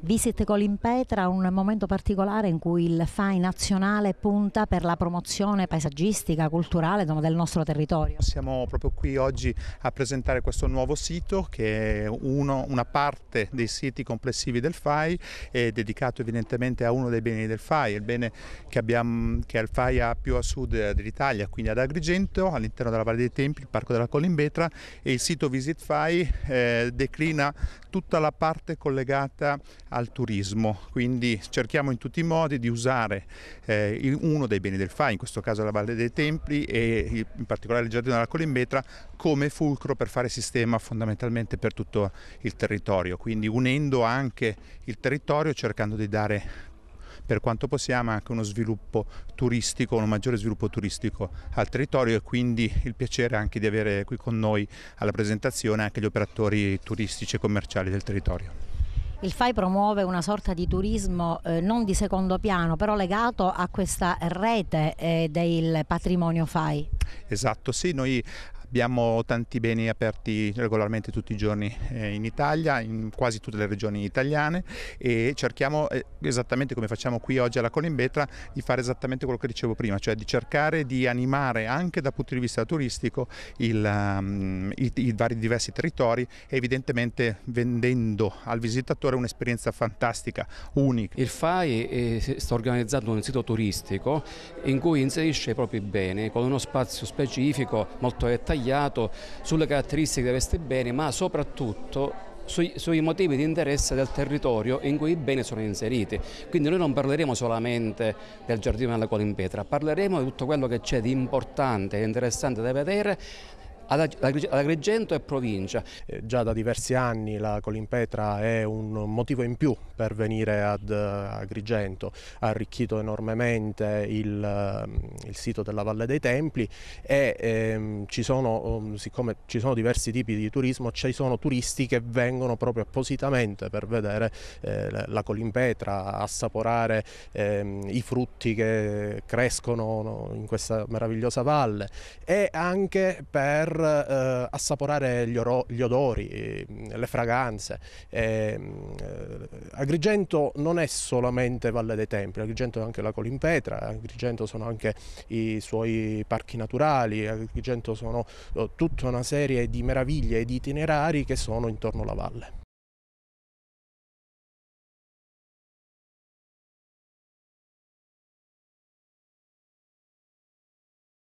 Visit Colin Petra, un momento particolare in cui il FAI nazionale punta per la promozione paesaggistica, culturale del nostro territorio. Siamo proprio qui oggi a presentare questo nuovo sito che è uno, una parte dei siti complessivi del FAI, è dedicato evidentemente a uno dei beni del FAI, il bene che, abbiamo, che il FAI ha più a sud dell'Italia, quindi ad Agrigento, all'interno della Valle dei Tempi, il Parco della Colimbetra e il sito Visit FAI eh, declina tutta la parte collegata al turismo. Quindi cerchiamo in tutti i modi di usare eh, uno dei beni del FAI, in questo caso la Valle dei Templi e in particolare il Giardino della Colimbetra, come fulcro per fare sistema fondamentalmente per tutto il territorio. Quindi unendo anche il territorio cercando di dare per quanto possiamo anche uno sviluppo turistico, un maggiore sviluppo turistico al territorio e quindi il piacere anche di avere qui con noi alla presentazione anche gli operatori turistici e commerciali del territorio. Il FAI promuove una sorta di turismo eh, non di secondo piano, però legato a questa rete eh, del patrimonio FAI. Esatto, sì, noi Abbiamo tanti beni aperti regolarmente tutti i giorni eh, in Italia, in quasi tutte le regioni italiane e cerchiamo, eh, esattamente come facciamo qui oggi alla Colimbetra, di fare esattamente quello che dicevo prima, cioè di cercare di animare anche dal punto di vista turistico il, um, i, i vari diversi territori e evidentemente vendendo al visitatore un'esperienza fantastica, unica. Il FAI è, sta organizzando un sito turistico in cui inserisce i propri beni con uno spazio specifico molto dettagliato dettagliato sulle caratteristiche di questi beni, ma soprattutto sui, sui, motivi di interesse del territorio in cui i beni sono inseriti. Quindi noi non parleremo solamente del giardino della Colimpetra, parleremo di tutto quello che c'è di importante e interessante da vedere ad, Agrigento e provincia. Eh, già da diversi anni la Colimpetra è un motivo in più per venire ad eh, Agrigento, ha arricchito enormemente il, ehm, il sito della Valle dei Templi e ehm, ci sono, ehm, siccome ci sono diversi tipi di turismo, ci sono turisti che vengono proprio appositamente per vedere eh, la Colimpetra, assaporare ehm, i frutti che crescono in questa meravigliosa valle e anche per per eh, assaporare gli, gli odori, mm, le fragranze. Ehm, eh, Agrigento non è solamente Valle dei Templi, Agrigento è anche la Colimpetra, Agrigento sono anche i suoi parchi naturali, Agrigento sono oh, tutta una serie di meraviglie e di itinerari che sono intorno alla valle.